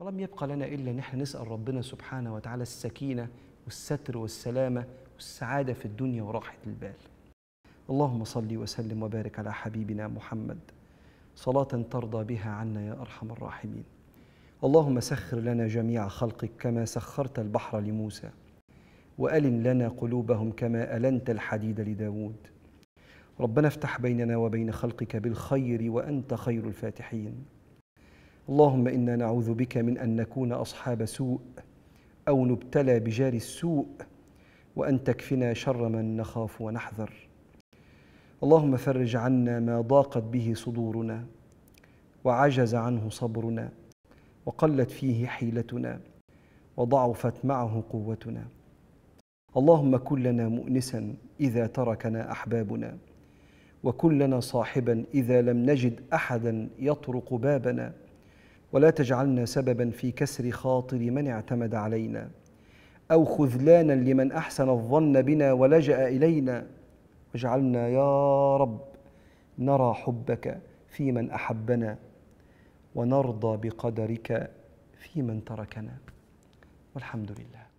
ولم يبقى لنا إلا أن احنا نسأل ربنا سبحانه وتعالى السكينة والستر والسلامة والسعادة في الدنيا وراحة البال اللهم صل وسلم وبارك على حبيبنا محمد صلاة ترضى بها عنا يا أرحم الراحمين اللهم سخر لنا جميع خلقك كما سخرت البحر لموسى وألن لنا قلوبهم كما ألنت الحديد لداود ربنا افتح بيننا وبين خلقك بالخير وأنت خير الفاتحين اللهم انا نعوذ بك من ان نكون اصحاب سوء او نبتلى بجار السوء وان تكفنا شر من نخاف ونحذر اللهم فرج عنا ما ضاقت به صدورنا وعجز عنه صبرنا وقلت فيه حيلتنا وضعفت معه قوتنا اللهم كن لنا مؤنسا اذا تركنا احبابنا وكن لنا صاحبا اذا لم نجد احدا يطرق بابنا ولا تجعلنا سببا في كسر خاطر من اعتمد علينا أو خذلانا لمن أحسن الظن بنا ولجأ إلينا واجعلنا يا رب نرى حبك في من أحبنا ونرضى بقدرك في من تركنا والحمد لله